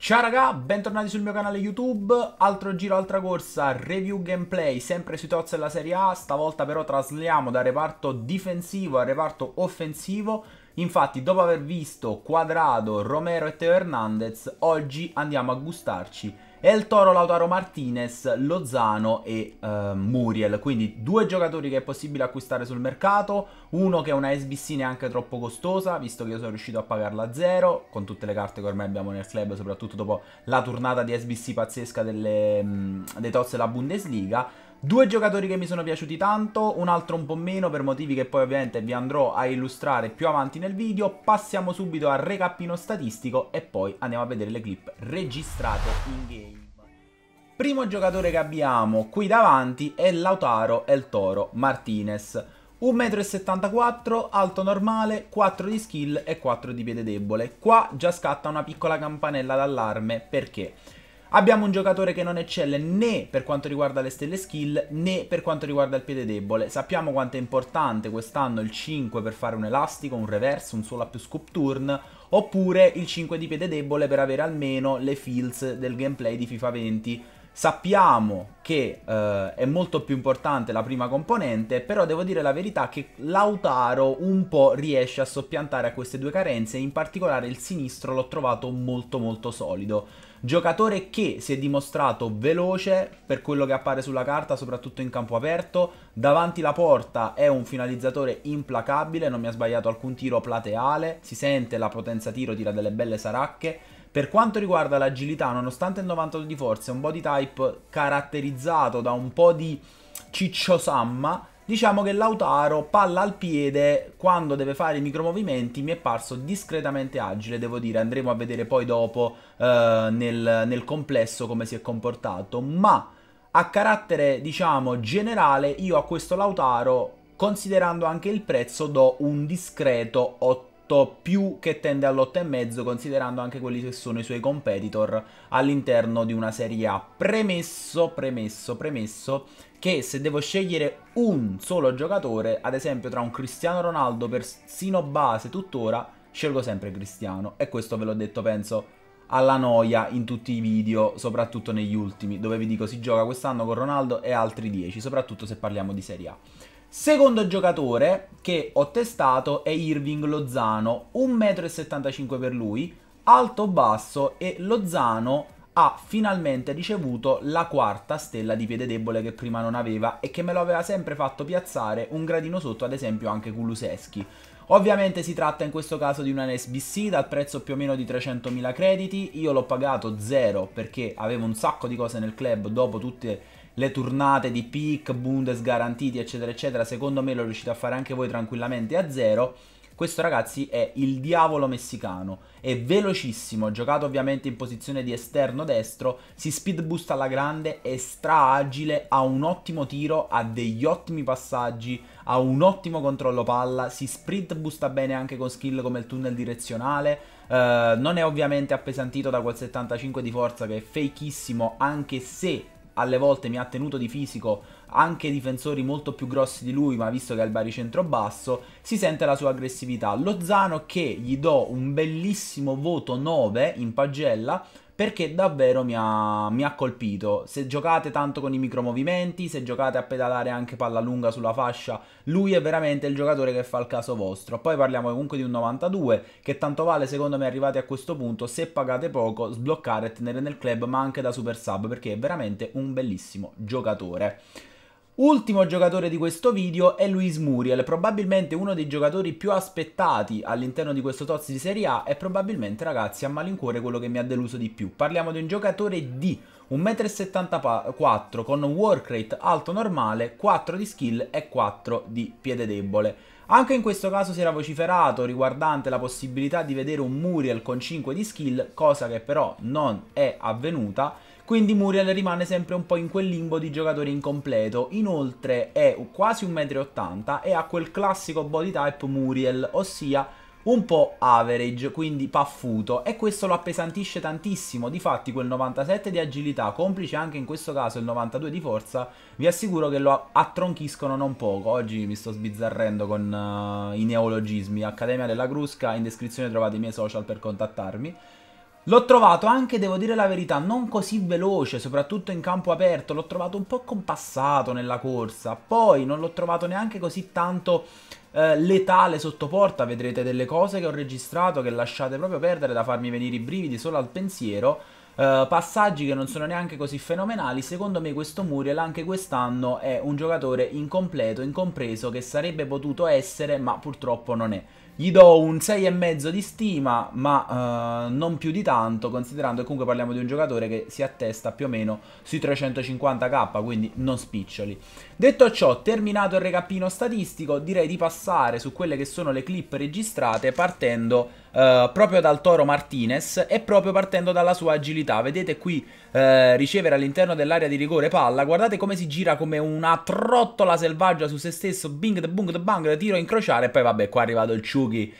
Ciao raga, bentornati sul mio canale YouTube, altro giro, altra corsa, review gameplay, sempre sui tozzi della Serie A, stavolta però trasliamo da reparto difensivo al reparto offensivo, infatti dopo aver visto Quadrado, Romero e Teo Hernandez, oggi andiamo a gustarci e il Toro, Lautaro Martinez, Lozano e uh, Muriel. Quindi due giocatori che è possibile acquistare sul mercato, uno che è una SBC neanche troppo costosa, visto che io sono riuscito a pagarla a zero, con tutte le carte che ormai abbiamo nel club, soprattutto dopo la tornata di SBC pazzesca delle, mh, dei Tozze della Bundesliga Due giocatori che mi sono piaciuti tanto, un altro un po' meno per motivi che poi ovviamente vi andrò a illustrare più avanti nel video. Passiamo subito al recapino statistico e poi andiamo a vedere le clip registrate in game. Primo giocatore che abbiamo qui davanti è Lautaro El Toro Martinez. 1,74 m, alto normale, 4 di skill e 4 di piede debole. Qua già scatta una piccola campanella d'allarme perché Abbiamo un giocatore che non eccelle né per quanto riguarda le stelle skill né per quanto riguarda il piede debole. Sappiamo quanto è importante quest'anno il 5 per fare un elastico, un reverse, un solo a più scoop turn oppure il 5 di piede debole per avere almeno le feels del gameplay di FIFA 20 Sappiamo che eh, è molto più importante la prima componente, però devo dire la verità che Lautaro un po' riesce a soppiantare a queste due carenze, in particolare il sinistro l'ho trovato molto molto solido. Giocatore che si è dimostrato veloce per quello che appare sulla carta, soprattutto in campo aperto, davanti la porta è un finalizzatore implacabile, non mi ha sbagliato alcun tiro plateale, si sente la potenza tiro, tira delle belle saracche, per quanto riguarda l'agilità, nonostante il 92 di forza, è un body type caratterizzato da un po' di cicciosamma, diciamo che Lautaro, palla al piede, quando deve fare i micromovimenti, mi è parso discretamente agile, devo dire, andremo a vedere poi dopo eh, nel, nel complesso come si è comportato, ma a carattere, diciamo, generale, io a questo Lautaro, considerando anche il prezzo, do un discreto 8 più che tende all'8,5 considerando anche quelli che sono i suoi competitor all'interno di una Serie A. Premesso, premesso, premesso che se devo scegliere un solo giocatore, ad esempio tra un Cristiano Ronaldo persino base tuttora, scelgo sempre Cristiano e questo ve l'ho detto penso alla noia in tutti i video, soprattutto negli ultimi, dove vi dico si gioca quest'anno con Ronaldo e altri 10, soprattutto se parliamo di Serie A. Secondo giocatore che ho testato è Irving Lozano, 1,75m per lui, alto-basso o e Lozano ha finalmente ricevuto la quarta stella di piede debole che prima non aveva e che me lo aveva sempre fatto piazzare un gradino sotto ad esempio anche Kuluseschi. Ovviamente si tratta in questo caso di una NSBC dal prezzo più o meno di 300.000 crediti, io l'ho pagato zero perché avevo un sacco di cose nel club dopo tutte le le turnate di pick, Bundes garantiti, eccetera, eccetera, secondo me lo riuscite a fare anche voi tranquillamente a zero. Questo ragazzi è il diavolo messicano, è velocissimo, giocato ovviamente in posizione di esterno destro, si speed boost alla grande, è stra agile, ha un ottimo tiro, ha degli ottimi passaggi, ha un ottimo controllo palla, si sprint boosta bene anche con skill come il tunnel direzionale, eh, non è ovviamente appesantito da quel 75 di forza che è fakeissimo anche se alle volte mi ha tenuto di fisico anche difensori molto più grossi di lui, ma visto che è il baricentro basso, si sente la sua aggressività. Lozano che gli do un bellissimo voto 9 in pagella perché davvero mi ha, mi ha colpito. Se giocate tanto con i micromovimenti, se giocate a pedalare anche palla lunga sulla fascia, lui è veramente il giocatore che fa il caso vostro. Poi parliamo comunque di un 92 che tanto vale secondo me arrivati a questo punto, se pagate poco, sbloccare e tenere nel club ma anche da super sub perché è veramente un bellissimo giocatore. Ultimo giocatore di questo video è Luis Muriel, probabilmente uno dei giocatori più aspettati all'interno di questo Toz di Serie A e probabilmente ragazzi a malincuore quello che mi ha deluso di più. Parliamo di un giocatore di 1,74 m con un work rate alto normale, 4 di skill e 4 di piede debole. Anche in questo caso si era vociferato riguardante la possibilità di vedere un Muriel con 5 di skill, cosa che però non è avvenuta quindi Muriel rimane sempre un po' in quel limbo di giocatore incompleto. Inoltre è quasi 1,80 m e ha quel classico body type Muriel, ossia un po' average, quindi paffuto, e questo lo appesantisce tantissimo. Difatti, quel 97 di agilità, complice anche in questo caso il 92 di forza, vi assicuro che lo attronchiscono non poco. Oggi mi sto sbizzarrendo con uh, i neologismi. Accademia della Crusca, in descrizione trovate i miei social per contattarmi. L'ho trovato anche, devo dire la verità, non così veloce, soprattutto in campo aperto, l'ho trovato un po' compassato nella corsa, poi non l'ho trovato neanche così tanto eh, letale sotto porta, vedrete delle cose che ho registrato che lasciate proprio perdere da farmi venire i brividi solo al pensiero, eh, passaggi che non sono neanche così fenomenali. Secondo me questo Muriel anche quest'anno è un giocatore incompleto, incompreso, che sarebbe potuto essere ma purtroppo non è. Gli do un 6,5 di stima, ma eh, non più di tanto, considerando che comunque parliamo di un giocatore che si attesta più o meno sui 350k, quindi non spiccioli. Detto ciò, terminato il recapino statistico, direi di passare su quelle che sono le clip registrate partendo eh, proprio dal Toro Martinez e proprio partendo dalla sua agilità. Vedete qui eh, ricevere all'interno dell'area di rigore palla, guardate come si gira come una trottola selvaggia su se stesso, bing, de bung, de bang, tiro incrociare e poi vabbè qua è arrivato il Ciuchi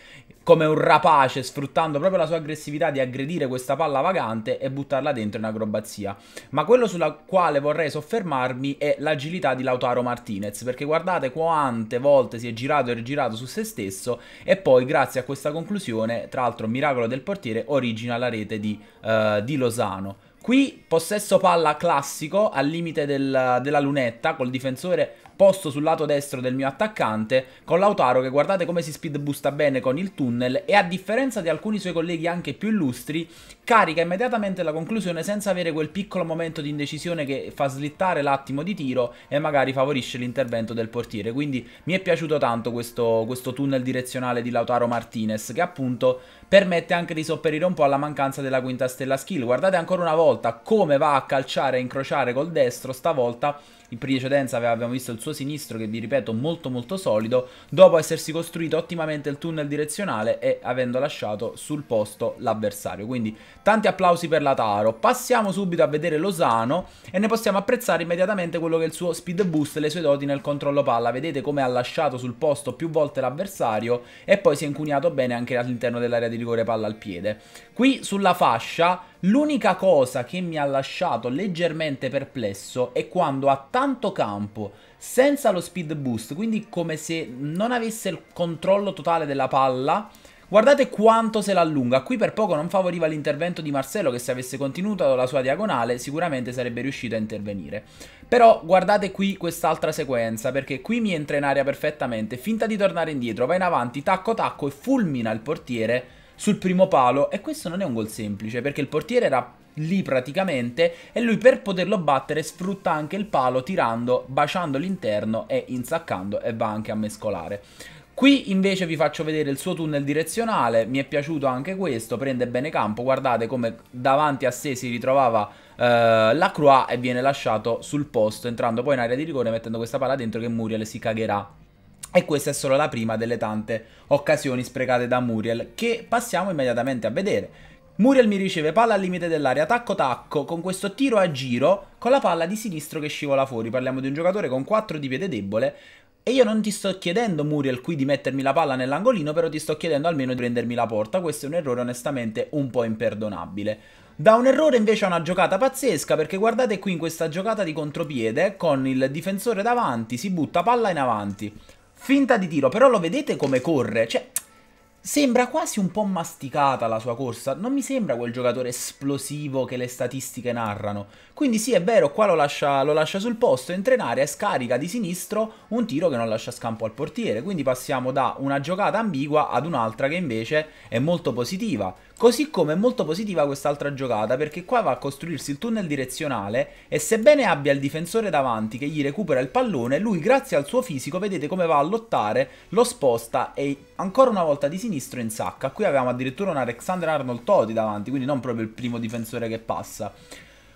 come un rapace, sfruttando proprio la sua aggressività di aggredire questa palla vagante e buttarla dentro in acrobazia. Ma quello sulla quale vorrei soffermarmi è l'agilità di Lautaro Martinez, perché guardate quante volte si è girato e rigirato su se stesso e poi grazie a questa conclusione tra l'altro miracolo del portiere origina la rete di, uh, di Lozano. Qui possesso palla classico al limite del, della lunetta col difensore posto sul lato destro del mio attaccante, con Lautaro che guardate come si speed boosta bene con il tunnel e a differenza di alcuni suoi colleghi anche più illustri, carica immediatamente la conclusione senza avere quel piccolo momento di indecisione che fa slittare l'attimo di tiro e magari favorisce l'intervento del portiere. Quindi mi è piaciuto tanto questo, questo tunnel direzionale di Lautaro Martinez che appunto permette anche di sopperire un po' alla mancanza della quinta stella skill. Guardate ancora una volta come va a calciare e incrociare col destro, stavolta in precedenza abbiamo visto il suo sinistro che vi ripeto molto molto solido, dopo essersi costruito ottimamente il tunnel direzionale e avendo lasciato sul posto l'avversario. Quindi tanti applausi per la Taro. Passiamo subito a vedere Lozano e ne possiamo apprezzare immediatamente quello che è il suo speed boost e le sue doti nel controllo palla. Vedete come ha lasciato sul posto più volte l'avversario e poi si è incuniato bene anche all'interno dell'area di rigore palla al piede. Qui sulla fascia l'unica cosa che mi ha lasciato leggermente perplesso è quando a tanto campo senza lo speed boost, quindi come se non avesse il controllo totale della palla, Guardate quanto se l'allunga, qui per poco non favoriva l'intervento di Marcello che se avesse continuato la sua diagonale sicuramente sarebbe riuscito a intervenire. Però guardate qui quest'altra sequenza perché qui mi entra in aria perfettamente, finta di tornare indietro, va in avanti, tacco tacco e fulmina il portiere sul primo palo e questo non è un gol semplice perché il portiere era lì praticamente e lui per poterlo battere sfrutta anche il palo tirando, baciando l'interno e insaccando e va anche a mescolare. Qui invece vi faccio vedere il suo tunnel direzionale, mi è piaciuto anche questo, prende bene campo, guardate come davanti a sé si ritrovava eh, la Croix e viene lasciato sul posto, entrando poi in area di rigore mettendo questa palla dentro che Muriel si cagherà e questa è solo la prima delle tante occasioni sprecate da Muriel, che passiamo immediatamente a vedere. Muriel mi riceve palla al limite dell'area, tacco tacco, con questo tiro a giro, con la palla di sinistro che scivola fuori. Parliamo di un giocatore con 4 di piede debole, e io non ti sto chiedendo, Muriel, qui di mettermi la palla nell'angolino, però ti sto chiedendo almeno di prendermi la porta. Questo è un errore onestamente un po' imperdonabile. Da un errore invece a una giocata pazzesca, perché guardate qui in questa giocata di contropiede, con il difensore davanti, si butta palla in avanti. Finta di tiro, però lo vedete come corre? Cioè, Sembra quasi un po' masticata la sua corsa, non mi sembra quel giocatore esplosivo che le statistiche narrano. Quindi sì, è vero, qua lo lascia, lo lascia sul posto, entra in area e scarica di sinistro un tiro che non lascia scampo al portiere. Quindi passiamo da una giocata ambigua ad un'altra che invece è molto positiva. Così come è molto positiva quest'altra giocata perché qua va a costruirsi il tunnel direzionale e sebbene abbia il difensore davanti che gli recupera il pallone, lui grazie al suo fisico vedete come va a lottare, lo sposta e ancora una volta di sinistra sinistro in sacca. Qui avevamo addirittura un Alexander Arnold Toti davanti, quindi non proprio il primo difensore che passa.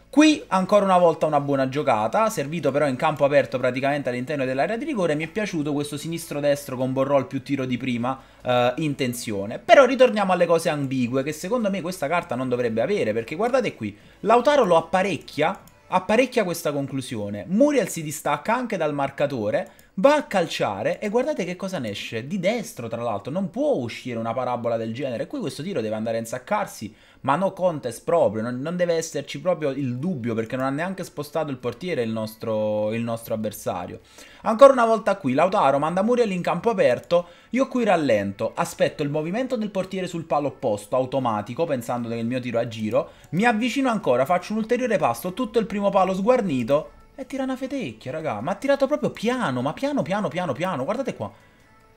Qui ancora una volta una buona giocata, servito però in campo aperto praticamente all'interno dell'area di rigore, mi è piaciuto questo sinistro-destro con Borrol più tiro di prima eh, in tensione. Però ritorniamo alle cose ambigue che secondo me questa carta non dovrebbe avere, perché guardate qui, Lautaro lo apparecchia, apparecchia questa conclusione, Muriel si distacca anche dal marcatore, va a calciare e guardate che cosa ne esce, di destro tra l'altro, non può uscire una parabola del genere, qui questo tiro deve andare a insaccarsi, ma no contest proprio, non, non deve esserci proprio il dubbio perché non ha neanche spostato il portiere il nostro, il nostro avversario. Ancora una volta qui, Lautaro manda Muriel in campo aperto, io qui rallento, aspetto il movimento del portiere sul palo opposto, automatico, pensando che il mio tiro a giro, mi avvicino ancora, faccio un ulteriore passo, tutto il primo palo sguarnito e tira una fetecchia, raga. Ma ha tirato proprio piano, ma piano, piano, piano, piano. Guardate qua.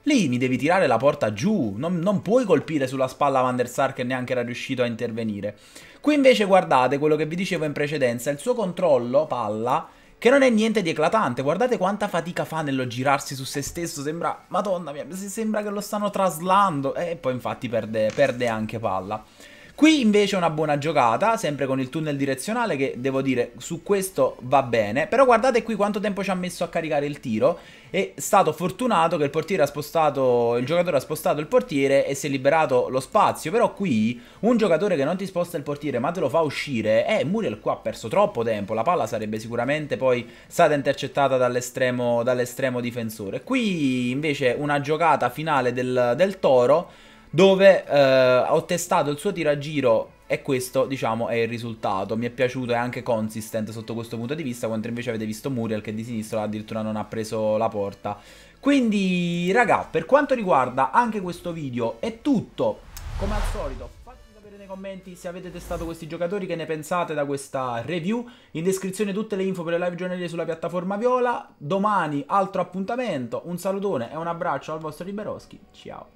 Lì mi devi tirare la porta giù, non, non, puoi colpire sulla spalla Van der Sar che neanche era riuscito a intervenire. Qui invece guardate quello che vi dicevo in precedenza, il suo controllo palla che non è niente di eclatante, guardate quanta fatica fa nello girarsi su se stesso, sembra, madonna mia, sembra che lo stanno traslando e poi infatti perde, perde anche palla. Qui invece una buona giocata, sempre con il tunnel direzionale che devo dire su questo va bene, però guardate qui quanto tempo ci ha messo a caricare il tiro, è stato fortunato che il portiere ha spostato, il giocatore ha spostato il portiere e si è liberato lo spazio, però qui un giocatore che non ti sposta il portiere ma te lo fa uscire, eh Muriel qua ha perso troppo tempo, la palla sarebbe sicuramente poi stata intercettata dall'estremo dall difensore. Qui invece una giocata finale del, del Toro dove eh, ho testato il suo tiro a giro e questo, diciamo, è il risultato. Mi è piaciuto, è anche consistent sotto questo punto di vista, quando invece avete visto Muriel che di sinistra addirittura non ha preso la porta. Quindi, raga, per quanto riguarda anche questo video è tutto. Come al solito, fatemi sapere nei commenti se avete testato questi giocatori, che ne pensate da questa review. In descrizione tutte le info per le live giornaliere sulla piattaforma Viola. Domani altro appuntamento. Un salutone e un abbraccio al vostro Liberoschi. Ciao.